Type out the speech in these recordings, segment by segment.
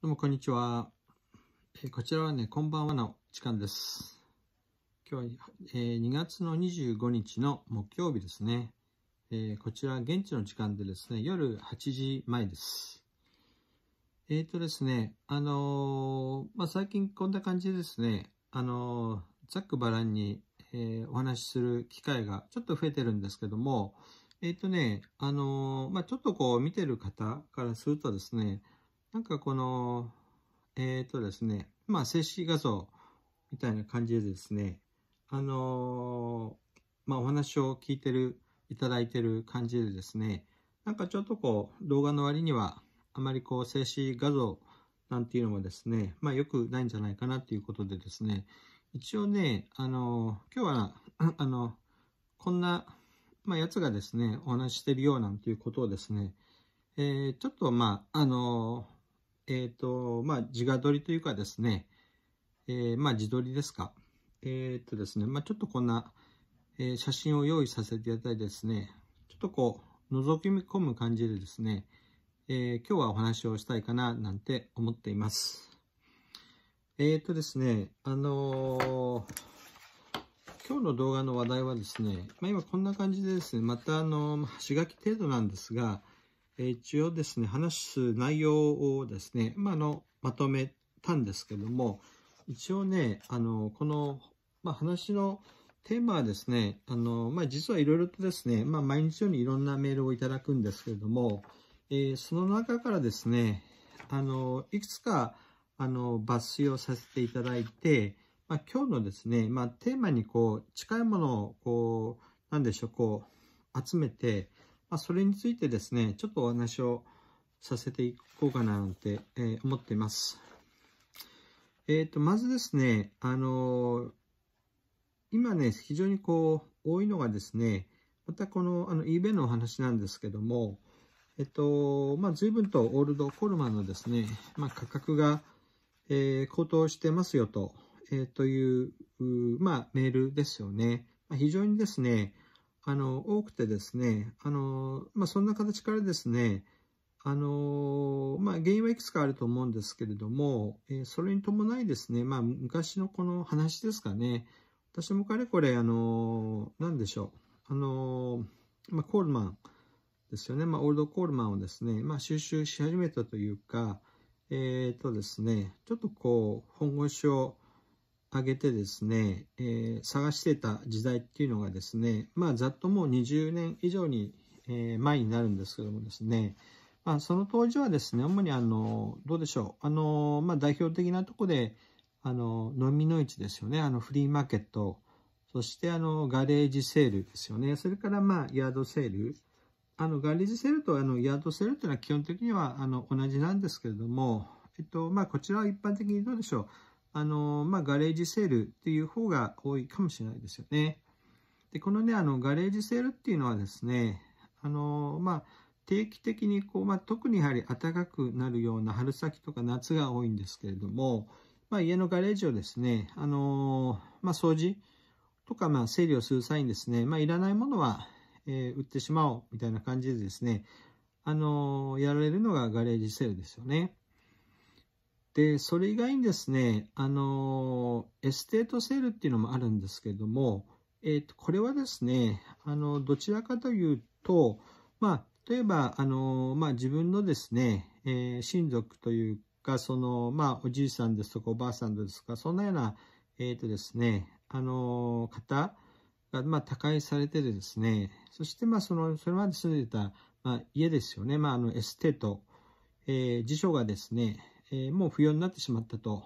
どうもこんにちは。えー、こちらはね、こんばんはの時間です。今日は、えー、2月の25日の木曜日ですね、えー、こちら現地の時間でですね、夜8時前です。えっ、ー、とですね、あのまあ、最近こんな感じでですね、あのざっくばらんに、えお話しする機会がちょっと増えてるんですけども、えっ、とね、あのまあ、ちょっとこう見てる方からするとですね、なんかこの、えっ、ー、とですね、まあ、静止画像みたいな感じでですね、あのー、まあ、お話を聞いてる、いただいてる感じでですね、なんかちょっとこう、動画の割には、あまりこう、静止画像なんていうのもですね、まあ、よくないんじゃないかなっていうことでですね、一応ね、あのー、今日は、あの、こんな、まあ、やつがですね、お話してるよなんていうことをですね、えー、ちょっとまあ、あのーえっ、ー、と、まあ、自画撮りというかですね、えー、まあ、自撮りですか。えっ、ー、とですね、まあ、ちょっとこんな、え写真を用意させていただいてですね、ちょっとこう、覗き込む感じでですね、え今日はお話をしたいかななんて思っています。えっ、とですね、あの今日の動画の話題はですね、まあ、今こんな感じでですね、またあの、端書き程度なんですが、一応ですね、話す内容をですね、まあ、のまとめたんですけども、一応ね、あのこの、まあ、話のテーマはですね、あのまあ、実はいろいろとですね、まあ、毎日のようにいろんなメールをいただくんですけれども、えー、その中からですね、あのいくつかあの抜粋をさせていただいて、まあ、今日のですね、まあ、テーマにこう近いものをこうなんでしょうこう集めてまあ、それについてですね、ちょっとお話をさせていこうかななんて、えー、思っています。えっ、ー、と、まずですね、あのー、今ね、非常にこう、多いのがですね、またこの、あの、eBay のお話なんですけども、えっと、まあ、随分とオールドコルマンのですね、まあ、価格が、えー、高騰してますよと、えー、というまあ、メールですよね。まあ、非常にですね、あの多くてですね、あのまあ、そんな形からですね、あのまあ、原因はいくつかあると思うんですけれども、えー、それに伴いですね、まあ、昔のこの話ですかね、私もかれこれ、あの何でしょう、あのまあ、コールマンですよね、まあ、オールドコールマンをですね、まあ、収集し始めたというか、えっ、ー、とですね、ちょっとこう、本腰を上げてですね、えー、探してた時代っていうのがですね、まあ、ざっともう20年以上に、えー、前になるんですけどもですね、まあ、その当時はですね、主にあの、どうでしょう、あの、まあ、代表的なとこで、あの、飲みの市ですよね、あの、フリーマーケット、そしてあの、ガレージセールですよね、それからまあ、ヤードセール、あの、ガレージセールとあの、ヤードセールっていうのは基本的にはあの、同じなんですけれども、えっと、まあ、こちらは一般的にどうでしょう、あの、まあ、ガレージセールっていう方が多いかもしれないですよね。で、このね、あの、ガレージセールっていうのはですね、あの、まあ、定期的にこう、まあ、特にやはり暖かくなるような春先とか夏が多いんですけれども、まあ、家のガレージをですね、あのまあ、掃除とか、まあ、整理をする際にですね、まあ、いらないものは、えー、売ってしまおうみたいな感じでですね、あのやられるのがガレージセールですよね。で、それ以外にですね、あの、エステートセールっていうのもあるんですけども、えっ、ー、と、これはですね、あの、どちらかというと、まあ、例えば、あの、まあ、自分のですね、えー、親族というか、その、まあ、おじいさんですとか、おばあさんですとか、そんなような、えっ、ー、とですね、あの、方が、まあ、他界されてるですね、そして、まあ、その、それまで住んでた、まあ、家ですよね、まあ、あの、エステート、えー、辞書がですね、えー、もう不要になってしまったと。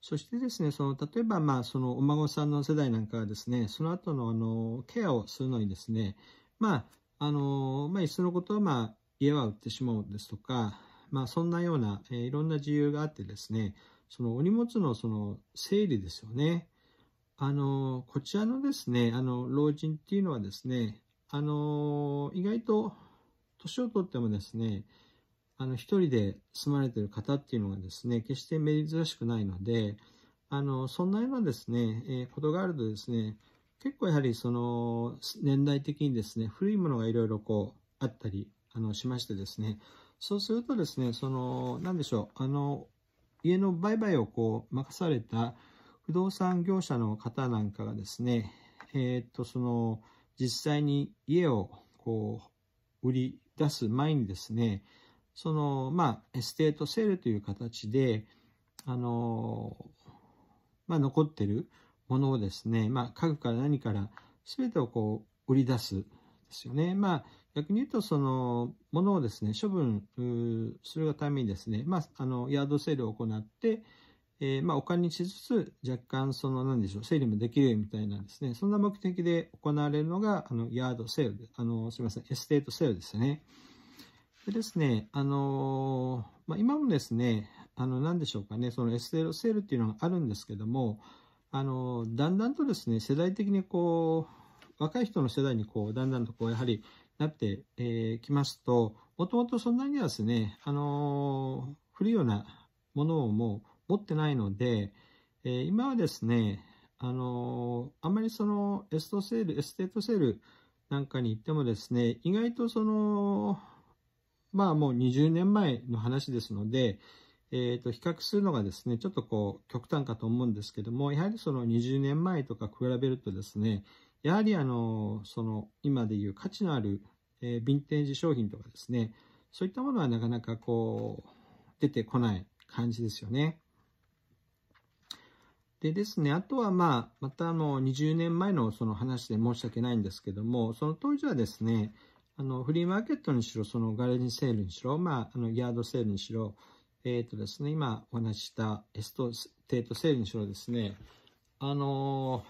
そしてですね、その例えば、まあ、そのお孫さんの世代なんかはですね、その後のあのケアをするのにですね、まあ、あの、まあ、いっそのことは、まあ、家は売ってしまうですとか、まあ、そんなような、えー、いろんな自由があってですね、そのお荷物のその整理ですよね。あの、こちらのですね、あの、老人っていうのはですね、あの、意外と年をとってもですね、あの、一人で住まれてる方っていうのがですね、決して珍しくないので、あの、そんなようなですね、えー、ことがあるとですね、結構やはりその、年代的にですね、古いものがいろいろこう、あったり、あの、しましてですね、そうするとですね、その、なんでしょう、あの、家の売買をこう、任された不動産業者の方なんかがですね、えー、っと、その、実際に家をこう、売り出す前にですね、その、まあ、エステートセールという形で、あの、まあ、残ってるものをですね、まあ、家具から何から全てをこう、売り出すですよね。まあ、逆に言うと、その、ものをですね、処分するがためにですね、まあ、あの、ヤードセールを行って、えー、まあ、お金にしつつ、若干、その、何でしょう、整理もできるみたいなんですね。そんな目的で行われるのが、あの、ヤードセールあの、すみません、エステートセールですね。でですね、あのー、まあ、今もですね、あの、何でしょうかね、その SL セールっていうのがあるんですけども、あのー、だんだんとですね、世代的にこう、若い人の世代にこう、だんだんとこう、やはりなってき、えー、ますと、もともとそんなにはですね、あのー、古いようなものをもう持ってないので、えー、今はですね、あのー、あんまりそのエストセール、エステートセールなんかに行ってもですね、意外とその、まあもう20年前の話ですので、えー、と比較するのがですね、ちょっとこう極端かと思うんですけども、やはりその20年前とか比べるとですね、やはりあの、その今でいう価値のある、えヴィンテージ商品とかですね、そういったものはなかなかこう出てこない感じですよね。でですね、あとはまあ、またあの20年前のその話で申し訳ないんですけども、その当時はですね、あの、フリーマーケットにしろ、そのガレージセールにしろ、まあ、あの、ヤードセールにしろ、えっ、ー、とですね、今お話ししたエスト、テートセールにしろですね、あの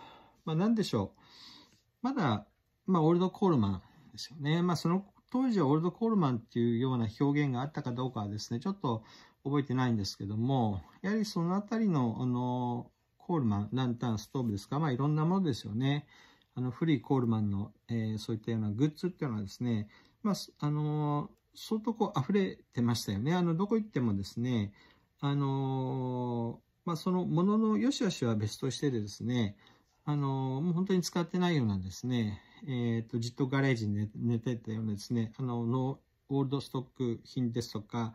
まあ、なんでしょう。まだ、まあ、オールドコールマンですよね。まあ、その当時はオールドコールマンっていうような表現があったかどうかはですね、ちょっと覚えてないんですけども、やはりそのあたりの、あのコールマン、ランタン、ストーブですか、まあ、いろんなものですよね。あのフリー・コールマンの、えー、そういったようなグッズっていうのはですね、まあ、あの相当こう溢れてましたよね。あのどこ行ってもですね、あのまあ、そのものの良し悪しは別としてでですね、あのもう本当に使ってないようなですね、えーと、とじっとガレージに寝てたようなですね、あのノーオールドストック品ですとか、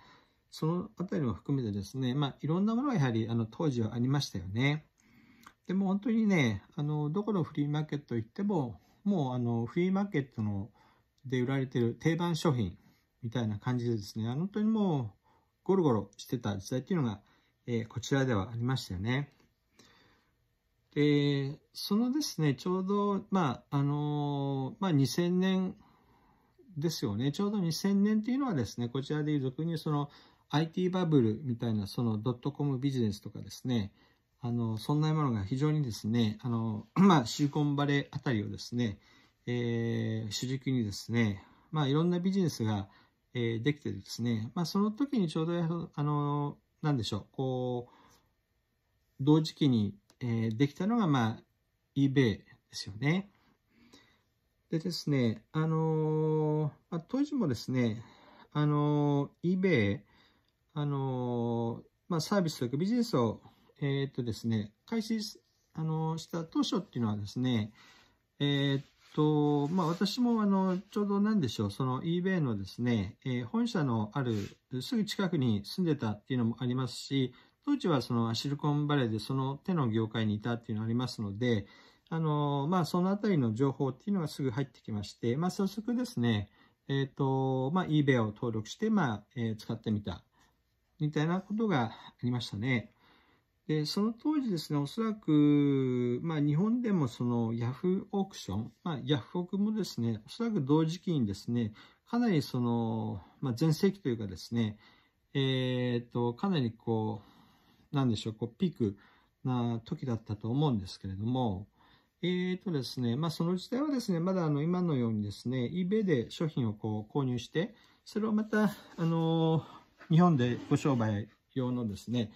そのあたりも含めてですね、まあ、いろんなものはやはりあの当時はありましたよね。でも本当にね、あの、どこのフリーマーケット行っても、もうあの、フリーマーケットので売られてる定番商品みたいな感じでですね、本当にもうゴロゴロしてた時代っていうのが、えー、こちらではありましたよね。で、そのですね、ちょうど、まあ、あの、まあ、2000年ですよね、ちょうど2000年っていうのはですね、こちらでいう俗にその IT バブルみたいなそのドットコムビジネスとかですね、あの、そんなものが非常にですね、あの、まあ、シリコンバレーあたりをですね、えー、主軸にですね、まあ、いろんなビジネスが、えー、できてですね、まあ、その時にちょうど、あの、なんでしょう、こう、同時期に、えー、できたのが、まあ、eBay ですよね。でですね、あのー、まあ、当時もですね、あのー、eBay、あのー、まあ、サービスというかビジネスをえー、っとですね、開始あのした当初っていうのはですね、えー、っと、まあ、私もあのちょうど何でしょう、その eBay のですね、えー、本社のあるすぐ近くに住んでたっていうのもありますし、当時はそのシリコンバレーでその手の業界にいたっていうのがありますので、あのまあ、そのあたりの情報っていうのがすぐ入ってきまして、まあ、早速ですね、えっ、ー、と、まあ、eBay を登録して、まあえー、使ってみたみたいなことがありましたね。で、その当時ですね、おそらく、まあ、日本でもそのヤフーオークション、まあ、ヤフオクもですね、おそらく同時期にですね、かなりその、まあ、前世紀というかですね、えっ、と、かなりこう、なんでしょう、こう、ピークな時だったと思うんですけれども、えっ、ー、とですね、まあ、その時代はですね、まだあの、今のようにですね、eBay で商品をこう、購入して、それをまた、あの日本でご商売用のですね、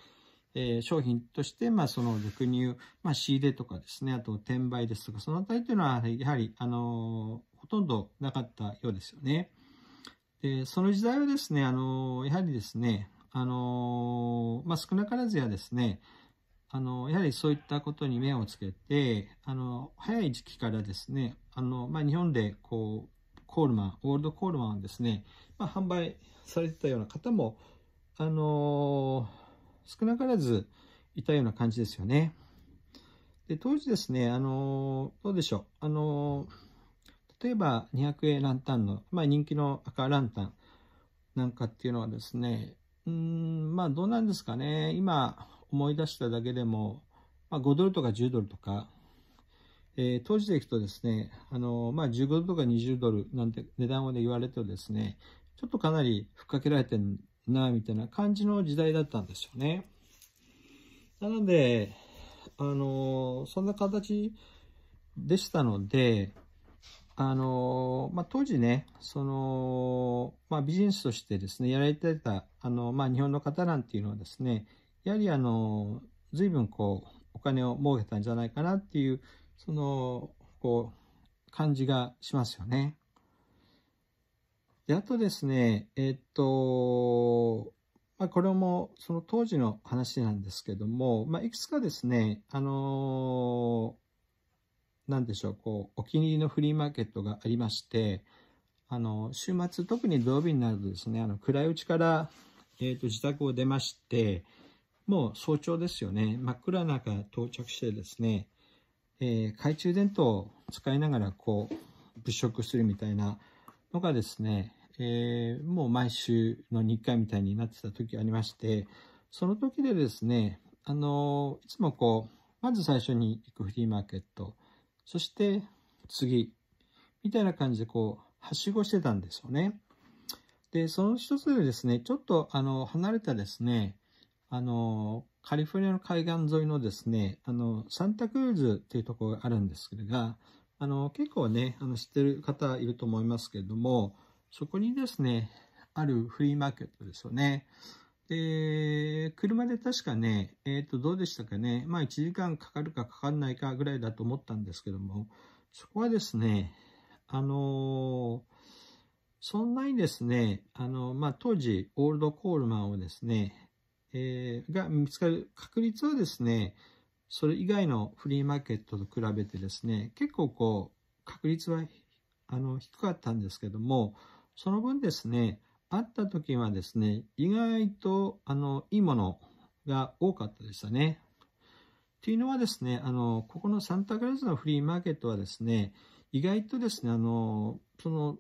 えー、商品として、まあ、その俗入、まあ、仕入れとかですね、あと転売ですとか、そのあたりというのは、やはり、あのー、ほとんどなかったようですよね。で、その時代はですね、あのー、やはりですね、あのまあ、少なからずやですね、あのやはりそういったことに目をつけて、あの早い時期からですね、あのまあ、日本でこう、コールマン、オールドコールマンをですね、まあ、販売されてたような方も、あのー少なからずいたような感じですよね。で当時ですね、あのどうでしょう、あの例えば200円ランタンの、まあ、人気の赤ランタンなんかっていうのはですね、うん、まあどうなんですかね、今思い出しただけでも、まあ、5ドルとか10ドルとか、えー、当時でいくとですね、あのまあ、15ドルとか20ドルなんて値段を、ね、言われてですね、ちょっとかなりふっかけられてるんな、みたいな感じの時代だったんですよね。なので、あの、そんな形でしたので、あの、まあ、当時ね、その、まあ、ビジネスとしてですね、やられてた、あの、まあ、日本の方なんていうのはですね、やはりあの、随分こう、お金を儲けたんじゃないかなっていう、その、こう、感じがしますよね。であとですね、えっと、まあ、これもその当時の話なんですけども、まあ、いくつかですね、あのー、なんでしょう、こう、お気に入りのフリーマーケットがありまして、あの、週末、特に土曜日になるとですね、あの、暗いうちから、えっ、ー、と、自宅を出まして、もう早朝ですよね、真っ暗な中到着してですね、えー、懐中電灯を使いながら、こう、物色するみたいな、のがですね、えー、もう毎週の日課みたいになってた時ありまして、その時でですね、あのいつもこう、まず最初に行くフリーマーケット、そして次、みたいな感じでこう、はしごしてたんですよね。で、その一つでですね、ちょっとあの、離れたですね、あの、カリフォルニアの海岸沿いのですね、あの、サンタクルーズっていうところがあるんですけれどもあの、結構ね、あの、知ってる方いると思いますけれども、そこにですね、あるフリーマーケットですよね。で、車で確かね、えっ、ー、と、どうでしたかね、まあ1時間かかるかかかんないかぐらいだと思ったんですけども、そこはですね、あのそんなにですね、あの、まあ、当時、オールドコールマンをですね、えー、が見つかる確率はですね、それ以外のフリーマーケットと比べてですね、結構こう、確率はあの低かったんですけども、その分ですね、あった時はですね、意外とあのいいものが多かったでしたね。というのはですね、あの、ここのサンタクラスのフリーマーケットはですね、意外とですね、あの、その、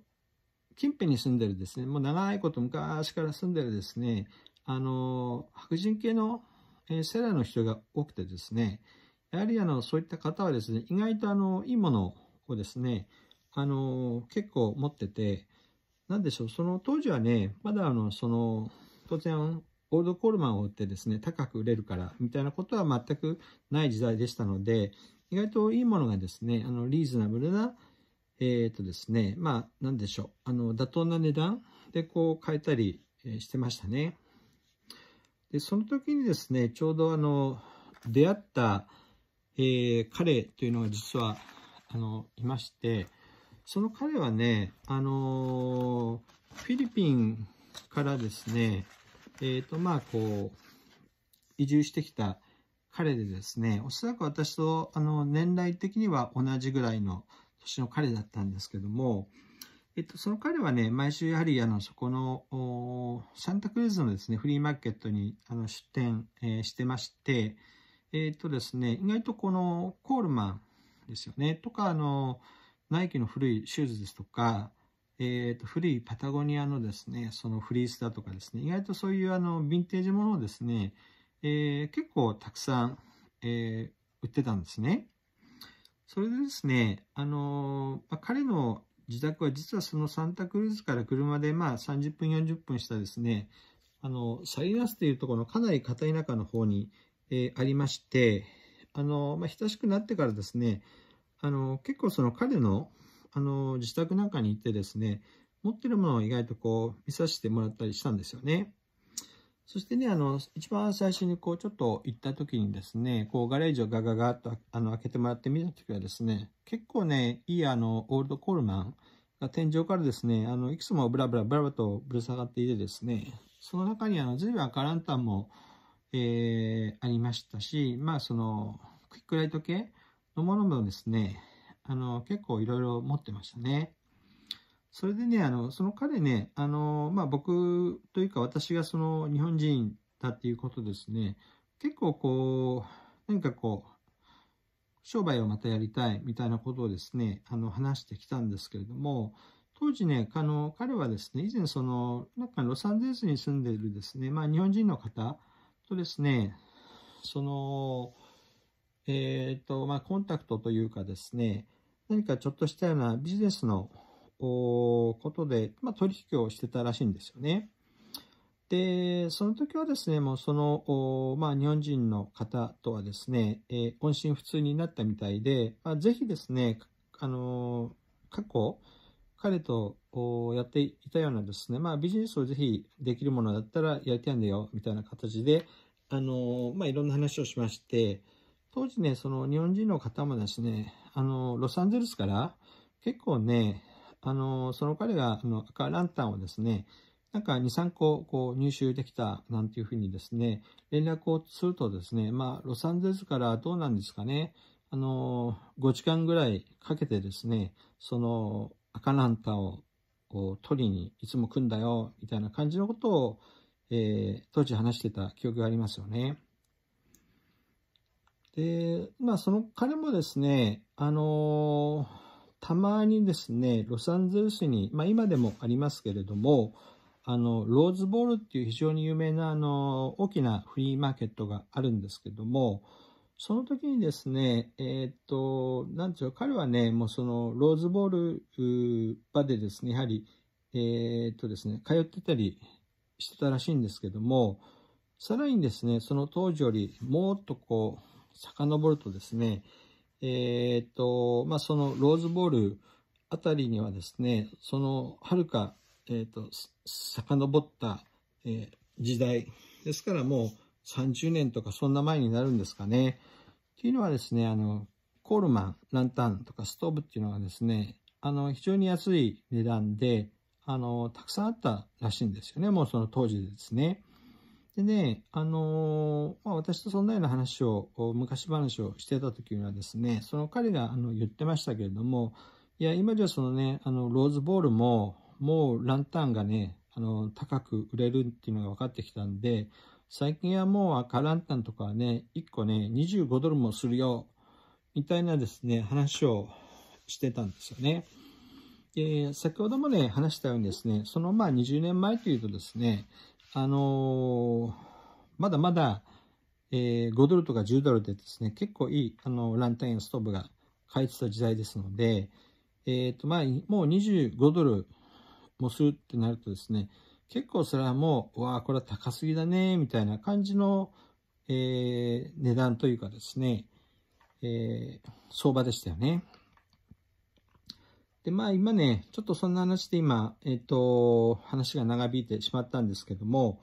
近辺に住んでるですね、もう長いこと昔から住んでるですね、あの、白人系のえ世代の人が多くてですね、やはりあのそういった方はですね、意外とあのいいものをですね、あの結構持ってて、なんでしょう、その当時はね、まだあのその当然オールドコールマンを売ってですね、高く売れるからみたいなことは全くない時代でしたので、意外といいものがですね、あのリーズナブルな、えっ、ー、とですね、まあ、なんでしょう、あの妥当な値段でこう買えたりしてましたね。で、その時にですね、ちょうどあの、出会った、えー、彼というのが実は、あの、いまして、その彼はね、あのー、フィリピンからですね、えっ、ー、と、まあ、こう、移住してきた彼でですね、おそらく私と、あの、年代的には同じぐらいの年の彼だったんですけども、えっと、その彼はね、毎週やはり、あの、そこの、サンタクルーズのですね、フリーマーケットにあの出店、えー、してまして、えー、っとですね、意外とこのコールマンですよね、とか、あの、ナイキの古いシューズですとか、えー、と古いパタゴニアのですね、そのフリースだとかですね、意外とそういうあのヴィンテージものをですね、えー、結構たくさん、えー、売ってたんですね。それでですね、あのー、まあ、彼の自宅は実はそのサンタクルーズから車でまあ30分、40分したですね、あの、サリナスというところのかなり片田舎の方に、えー、ありまして、あの、まあ、親しくなってからですね、あの、結構その彼の、あの、自宅なんかに行ってですね、持ってるものを意外とこう、見させてもらったりしたんですよね。そしてね、あの、一番最初にこう、ちょっと行った時にですね、こう、ガレージをガガガッとあの開けてもらってみた時はですね、結構ね、いいあの、オールドコールマンが天井からですね、あの、いくつもブラブラブラブラとぶら下がっていてですね、その中にあの、随分赤ランタンも、えー、ありましたし、まあ、その、クイックライト系のものもですね、あの、結構いろいろ持ってましたね。それでね、あの、その彼ね、あの、まあ、僕というか私がその日本人だっていうことですね、結構こう、何かこう、商売をまたやりたいみたいなことをですね、あの、話してきたんですけれども、当時ね、あの、彼はですね、以前その、なんかロサンゼルスに住んでいるですね、まあ、日本人の方とですね、その、えっ、ー、と、まあ、コンタクトというかですね、何かちょっとしたようなビジネスのことで、まあ、取引をしてたらしいんですよね。で、その時はですね、もうその、まあ、日本人の方とはですね、えー、音信不通になったみたいで、まあ、ぜひですね、あのー、過去、彼とやっていたようなですね、まあ、ビジネスをぜひできるものだったらやりたいんだよ、みたいな形で、あのー、まあ、いろんな話をしまして、当時ね、その日本人の方もですね、あのロサンゼルスから結構ね、あの、その彼が、あの、赤ランタンをですね、なんか2、3個こう入手できたなんていうふうにですね、連絡をするとですね、まあ、ロサンゼルスからどうなんですかね、あの、5時間ぐらいかけてですね、その赤ランタンを取りにいつも来んだよ、みたいな感じのことを、えー、当時話してた記憶がありますよね。で、まあ、その彼もですね、あのーたまにですね、ロサンゼルスに、まあ、今でもありますけれども、あの、ローズボールっていう非常に有名な、あの、大きなフリーマーケットがあるんですけども、その時にですね、えっ、と、なんていう彼はね、もうその、ローズボール場でですね、やはり、えっ、とですね、通ってたりしてたらしいんですけども、さらにですね、その当時よりもっとこう、遡るとですね、えー、と、まあ、そのローズボールあたりにはですね、そのはるか、えっ、ー、と、遡った、えー、時代ですからもう30年とかそんな前になるんですかね。っていうのはですね、あの、コールマン、ランタンとかストーブっていうのはですね、あの、非常に安い値段で、あの、たくさんあったらしいんですよね。もうその当時ですね。でね、あのまあ、私とそんなような話を、昔話をしてた時にはですね、その彼があの言ってましたけれども、いや、今じゃそのね、あの、ローズボールも、もうランタンがね、あの、高く売れるっていうのが分かってきたんで、最近はもう赤ランタンとかはね、1個ね、25ドルもするよ、みたいなですね、話をしてたんですよね。で、先ほどもね、話したようにですね、そのまあ20年前というとですね、あのまだまだ、えー、5ドルとか10ドルでですね、結構いい、あの、ランタンやストーブが買えてた時代ですので、えっ、ー、と、まあ、もう25ドルもするってなるとですね、結構それはもう、うわあ、これは高すぎだね、みたいな感じの、えー、値段というかですね、えー、相場でしたよね。で、まあ今ね、ちょっとそんな話で今、えっと、話が長引いてしまったんですけども、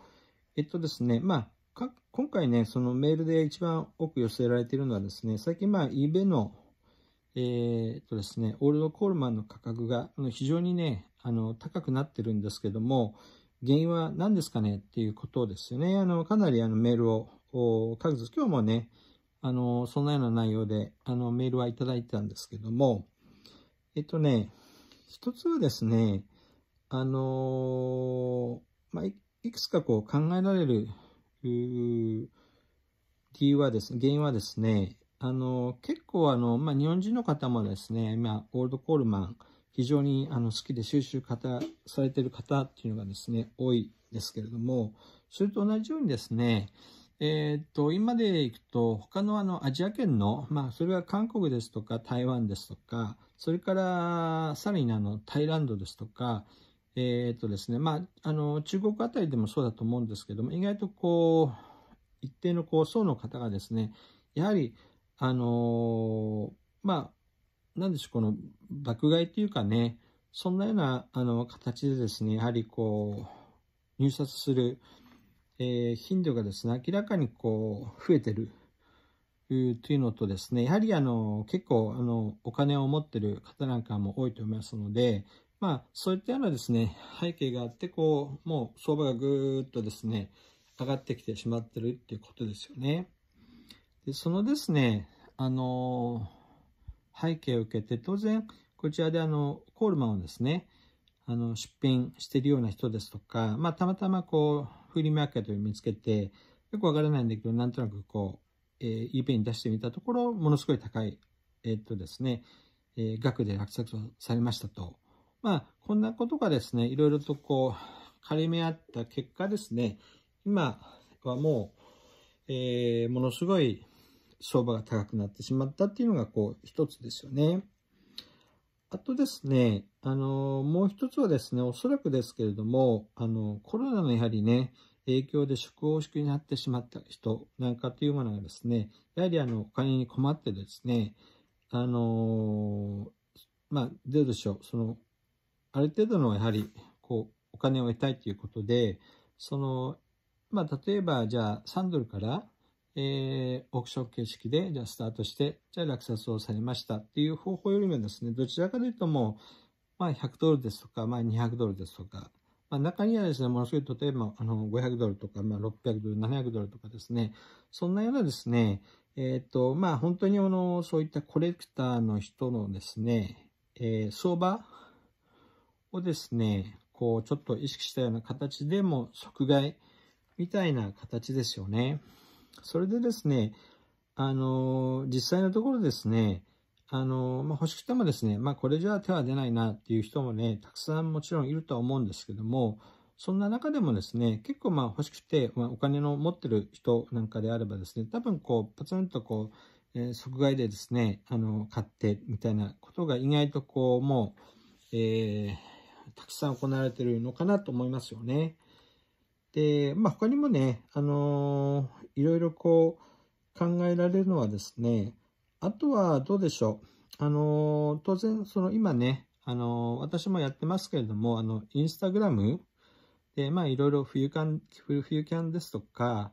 えっとですね、まあ、今回ね、そのメールで一番多く寄せられているのはですね、最近まあ e ベの、えー、っとですね、オールドコールマンの価格が非常にね、あの、高くなってるんですけども、原因は何ですかねっていうことですよね。あの、かなりあのメールを数、今日もね、あの、そんなような内容で、あの、メールはいただいたんですけども、えっとね、一つはですね、あのまあ、いくつかこう考えられる理由はですね、原因はですね、あの結構あの、まあ、日本人の方もですね、まあ、オールド・コールマン、非常にあの好きで収集方されてる方っていうのがですね、多いですけれども、それと同じようにですね、えっ、と、今でいくと、他のあのアジア圏の、まあ、それは韓国ですとか、台湾ですとか、それから、さらにあの、タイランドですとか、えっ、とですね、まあ、あの、中国あたりでもそうだと思うんですけども、意外とこう、一定のこう、層の方がですね、やはり、あのー、まあ、なんでしょう、この、爆買いというかね、そんなような、あの、形でですね、やはりこう、入札する、えー、頻度がですね、明らかにこう、増えてるというのとですね、やはりあの結構あのお金を持ってる方なんかも多いと思いますので、まあ、そういったようなですね、背景があって、こう、もう相場がぐーっとですね、上がってきてしまってるっていうことですよね。で、そのですね、あの、背景を受けて、当然、こちらであの、コールマンをですね、あの、出品しているような人ですとか、まあ、たまたまこう、フリーマーケットを見つけて、よくわからないんだけど、なんとなくこうえー、eBay に出してみたところ、ものすごい高い、えー、っとですね、えー、額で落札されましたと。まあ、こんなことがですね、いろいろとこう、仮目あった結果ですね、今はもう、えー、ものすごい相場が高くなってしまったっていうのが、こう、一つですよね。あとですね、あのー、もう一つはですね、おそらくですけれども、あの、コロナのやはりね、影響で職を式になってしまった人なんかというものがですね、やはりあのお金に困ってですね、あのまあ、どうでしょう、その、ある程度のやはり、こう、お金を得たいということで、その、まあ、例えば、じゃあ、3ドルから、えー、オークション形式で、じゃあ、スタートして、じゃあ、落札をされましたっていう方法よりもですね、どちらかというともう、まあ、100ドルですとか、まあ、200ドルですとか、まあ、中にはですね、ものすごい、例えば、あの、500ドルとか、まあ、600ドル、700ドルとかですね、そんなようなですね、えっ、ー、と、まあ、本当に、あの、そういったコレクターの人のですね、えー、相場をですね、こう、ちょっと意識したような形でも、即買いみたいな形ですよね。それでですね、あの、実際のところですね、あの、まあ、欲しくてもですね、まあ、これじゃ手は出ないなっていう人もね、たくさんもちろんいるとは思うんですけども、そんな中でもですね、結構まあ欲しくて、まあ、お金の持ってる人なんかであればですね、多分こう、ポツンとこう、えー、即買いでですね、あの、買ってみたいなことが意外とこう、もう、えー、たくさん行われてるのかなと思いますよね。で、まあ、他にもね、あのー、いろいろこう、考えられるのはですね、あとはどうでしょう。あの、当然、その今ね、あの、私もやってますけれども、あの、インスタグラムで、まあ、いろいろ冬キャン、冬キャンですとか、あ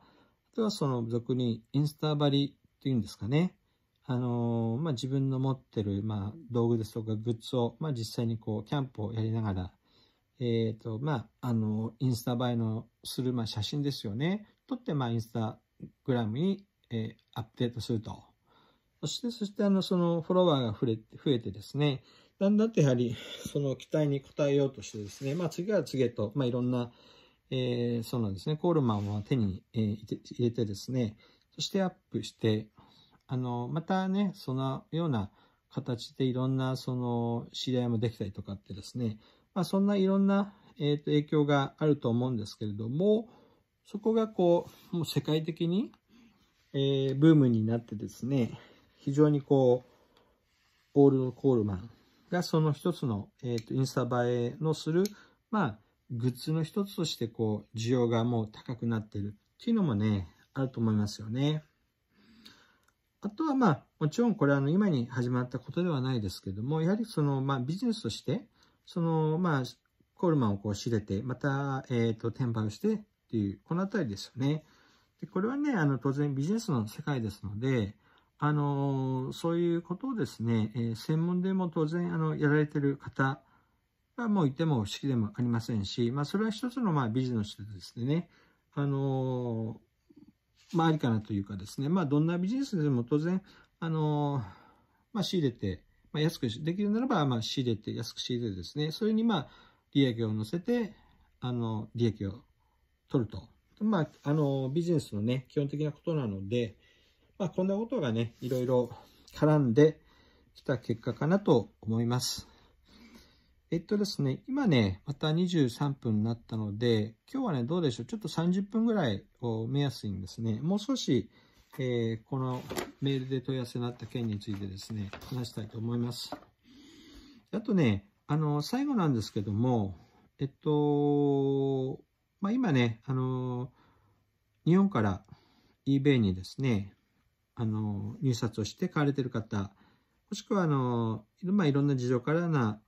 とはその俗にインスタ張りっていうんですかね。あの、まあ、自分の持ってる、まあ、道具ですとかグッズを、まあ、実際にこう、キャンプをやりながら、えっ、ー、と、まあ、あの、インスタ映えのする、まあ、写真ですよね。撮って、まあ、インスタグラムに、えー、アップデートすると。そして、そしてあの、そのフォロワーが増え増えてですね、だんだんとやはり、その期待に応えようとしてですね、まあ、次は次へと、まあ、いろんな、えー、そうなんですね、コールマンを手に、えー、入れてですね、そしてアップして、あの、またね、そのような形でいろんな、その、知り合いもできたりとかってですね、まあ、そんないろんな、えっ、ー、と、影響があると思うんですけれども、そこがこう、もう世界的に、えー、ブームになってですね、非常にこう、オールド・コールマンがその一つの、えっ、ー、と、インスタ映えのする、まあ、グッズの一つとして、こう、需要がもう高くなってるっていうのもね、あると思いますよね。あとはまあ、もちろんこれはあの今に始まったことではないですけども、やはりそのまあビジネスとして、そのまあ、コールマンをこう仕入れて、また、えっ、と、転売をしてっていう、このあたりですよね。で、これはね、あの、当然ビジネスの世界ですので、あのそういうことをですね、え専門でも当然あのやられてる方がもういても不思議でもありませんし、まあ、それは一つのまあビジネスですね、あのまあ、ありかなというかですね、まあ、どんなビジネスでも当然、あのまあ、仕入れて、まあ、安くできるならば、まあ、仕入れて、安く仕入れてですね、それにまあ利益を乗せて、あの利益を取ると。まあ、あのビジネスのね、基本的なことなので、まあ、こんなことがね、いろいろ絡んできた結果かなと思います。えっとですね、今ね、また23分になったので、今日はね、どうでしょう。ちょっと30分ぐらいを目安にですね、もう少し、えー、このメールで問い合わせになった件についてですね、話したいと思います。あとね、あの、最後なんですけども、えっと、まあ、今ね、あの、日本から eBay にですね、あの、入札をして買われてる方、もしくは、あの、まあ、いろんな事情からな、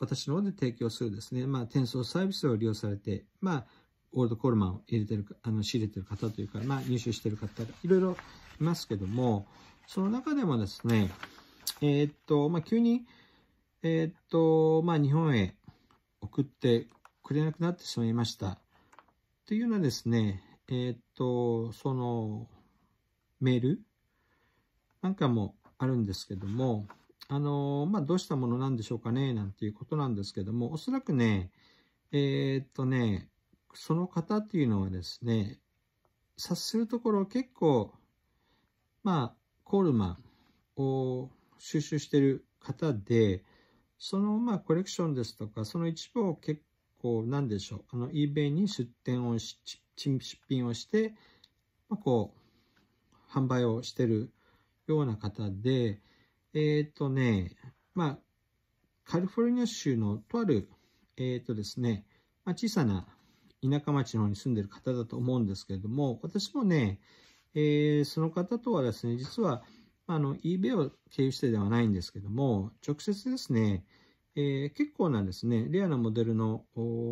私の方で提供するですね、まあ、転送サービスを利用されて、まあ、オールドコールマンを入れてる、あの、仕入れてる方というか、まあ、入手してる方がいろいろいますけども、その中でもですね、えー、っと、まあ、急に、えー、っと、まあ、日本へ送ってくれなくなってしまいました。というのはですね、えー、っと、その、メールなんかもあるんですけども、あのまあ、どうしたものなんでしょうかね、なんていうことなんですけども、おそらくね、えー、っとね、その方っていうのはですね、察するところ結構、まあ、コールマンを収集してる方で、その、まあ、コレクションですとか、その一部を結構、なんでしょう、あの、eBay に出店をし、出品をして、まあ、こう、販売をしてるような方で、えっ、ー、とね、まあ、カリフォルニア州のとある、えっ、ー、とですね、まあ、小さな田舎町の方に住んでる方だと思うんですけれども、私もね、えー、その方とはですね、実は、あの、eBay を経由してではないんですけども、直接ですね、えー、結構なですね、レアなモデルの、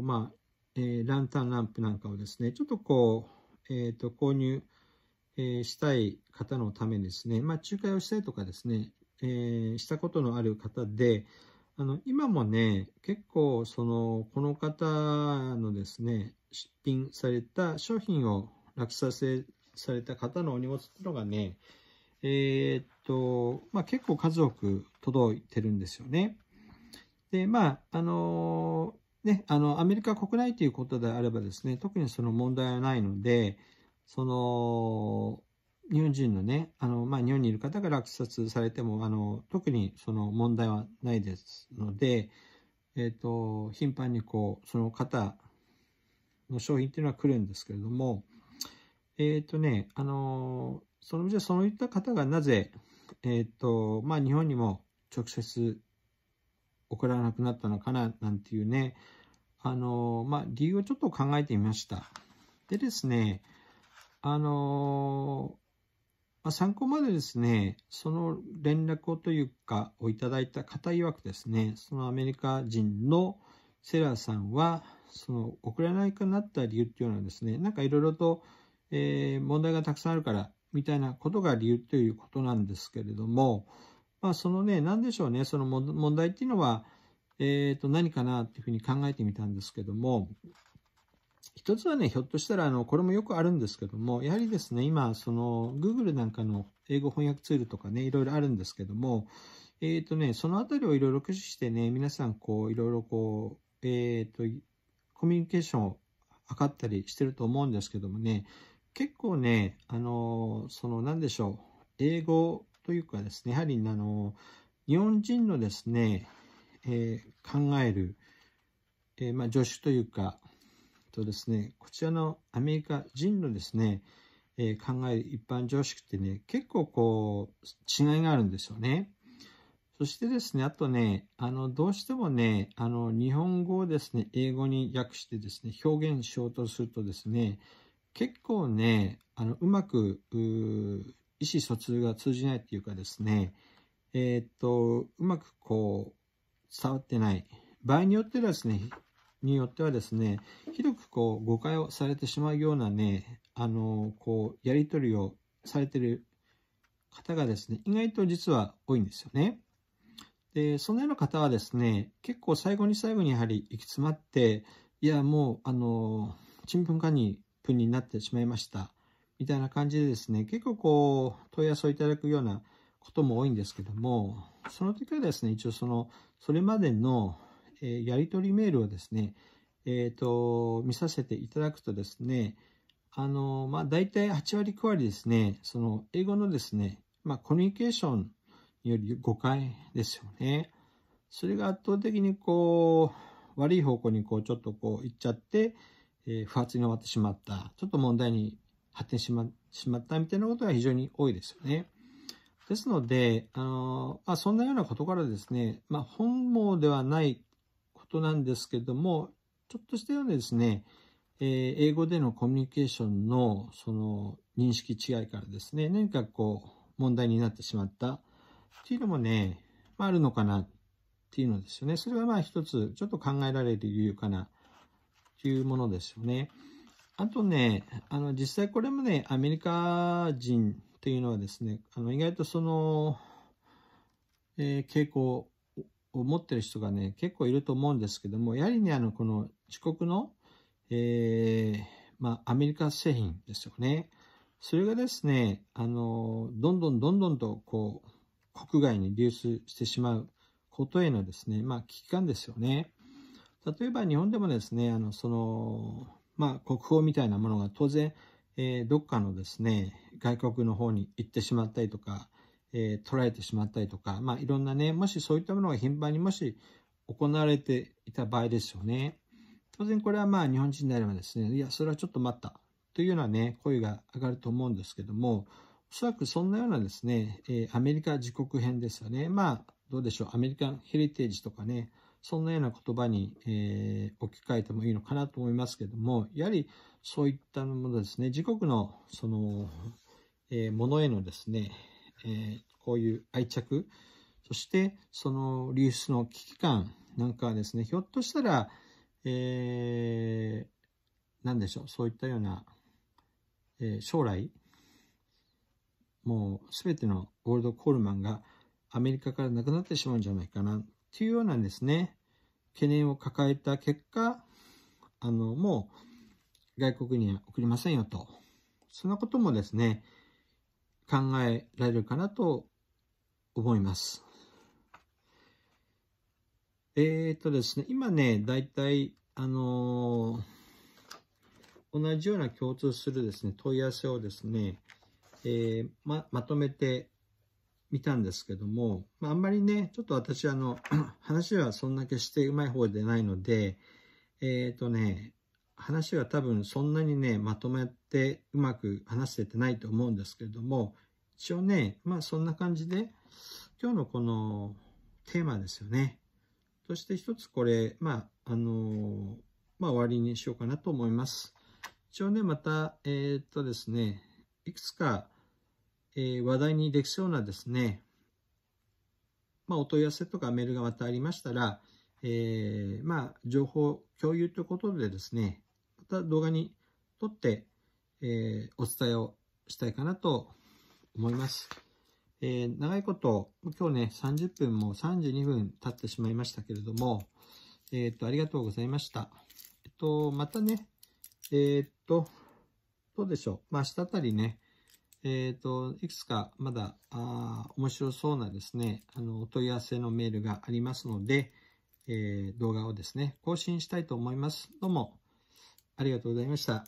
まあ、えー、ランタンランプなんかをですね、ちょっとこう、えっ、ー、と、購入えしたい方のためですね、まあ、仲介をしたいとかですね、えー、したことのある方で、あの今もね、結構その、この方のですね、出品された商品を落札された方のお荷物っていうのがね、えー、っと、まあ、結構数多く届いてるんですよね。で、まあ、あのね、あの、アメリカ国内ということであればですね、特にその問題はないので、その、日本人のね、あの、まあ、日本にいる方が落札されても、あの、特にその問題はないですので、えっ、ー、と、頻繁にこう、その方の商品っていうのは来るんですけれども、えっ、ー、とね、あの、その、じゃそういった方がなぜ、えっ、ー、と、まあ、日本にも直接送らなくなったのかな、なんていうね、あの、まあ、理由をちょっと考えてみました。でですね、あのまあ、参考までですね、その連絡をというか、をいただいた方曰くですね、そのアメリカ人のセラーさんは、その送らないナなった理由っていうのはですね、なんかいろいろと、えー、問題がたくさんあるから、みたいなことが理由ということなんですけれども、まあそのね、何でしょうね、その問題っていうのは、えっ、ー、と、何かなっていうふうに考えてみたんですけども、一つはね、ひょっとしたら、あの、これもよくあるんですけども、やはりですね、今、その、Google なんかの英語翻訳ツールとかね、いろいろあるんですけども、えっ、ー、とね、そのあたりをいろいろ駆使してね、皆さん、こう、いろいろこう、えっ、ー、と、コミュニケーションを図ったりしてると思うんですけどもね、結構ね、あの、その、なんでしょう、英語というかですね、やはり、あの、日本人のですね、えー、考える、えー、まあ、助手というか、とですね、こちらのアメリカ人のですね、えー、考える一般常識ってね、結構こう、違いがあるんですよね。そしてですね、あとね、あの、どうしてもね、あの、日本語をですね、英語に訳してですね、表現しようとするとですね、結構ね、あの、うまく、う意思疎通が通じないっていうかですね、えー、っと、うまくこう、伝わってない。場合によってはですね、によってはですね、どくこう誤解をされてしまうようなね、あの、こう、やり取りをされてる方がですね、意外と実は多いんですよね。で、そのような方はですね、結構最後に最後にやはり行き詰まって、いや、もう、あの、ちんぷんかにぷんになってしまいました。みたいな感じでですね、結構こう、問い合わせをいただくようなことも多いんですけども、その時はですね、一応その、それまでのえやり取りメールをですね、えーと、見させていただくとですね、あのまあ、大体8割9割ですね、その英語のですね、まあ、コミュニケーションによる誤解ですよね。それが圧倒的にこう悪い方向にこうちょっとこういっちゃって、えー、不発に終わってしまった、ちょっと問題に発展しましまったみたいなことが非常に多いですよね。ですので、あのまあ、そんなようなことからですね、まあ、本望ではないことなんですけども、ちょっとしたようなですね、えー、英語でのコミュニケーションのその認識違いからですね、何かこう問題になってしまったっていうのもね、まあ、あるのかなっていうのですよね。それはまあ一つちょっと考えられる理由かなっていうものですよね。あとね、あの実際これもね、アメリカ人っていうのはですね、あの意外とその、えー、傾向思ってる人がね、結構いると思うんですけども、やはりね、あの、この自国の、えー、まあ、アメリカ製品ですよね。それがですね、あの、どんどんどんどんと、こう、国外に流出してしまうことへのですね、まあ、危機感ですよね。例えば日本でもですね、あの、その、まあ、国宝みたいなものが当然、えー、どっかのですね、外国の方に行ってしまったりとか、えー、捉えてしまったりとか、まあ、いろんなね、もしそういったものが頻繁にもし行われていた場合ですよね。当然これはまあ日本人であればですね、いや、それはちょっと待った、というようなね、声が上がると思うんですけども、おそらくそんなようなですね、えアメリカ自国編ですよね。まあ、どうでしょう、アメリカンヘリテージとかね、そんなような言葉に、えー、置き換えてもいいのかなと思いますけども、やはりそういったものですね、自国のその、えー、ものへのですね、えー、こういう愛着、そしてその流出の危機感なんかはですね、ひょっとしたら、えー、何でしょう、そういったような、えー、将来、もう全てのゴールド・コールマンがアメリカからなくなってしまうんじゃないかなっていうようなですね、懸念を抱えた結果、あの、もう外国には送りませんよと。そんなこともですね、考えられるかなと思います。えっ、とですね、今ね、大体、あのー、同じような共通するですね、問い合わせをですね、えー、ま、まとめてみたんですけども、まあ、んまりね、ちょっと私、あの、話はそんな決してうまい方でないので、えっ、とね、話は多分そんなにね、まとめてうまく話せてないと思うんですけれども、一応ね、まあそんな感じで、今日のこのテーマですよね。そして一つこれ、まあ、あの、まあ、終わりにしようかなと思います。一応ね、また、えー、っとですね、いくつか、えー、話題にできそうなですね、まあ、お問い合わせとかメールがまたありましたら、えー、まあ、情報共有ということでですね、また動画に撮って、えー、お伝えをしたいかなと思います。えー、長いこと、今日ね、30分も32分経ってしまいましたけれども、えー、っと、ありがとうございました。えっと、またね、えー、っと、どうでしょう。まあ、明日あたりね、えっと、いくつかまだ、あ面白そうなですね、あの、お問い合わせのメールがありますので、え動画をですね、更新したいと思います。どうも、ありがとうございました。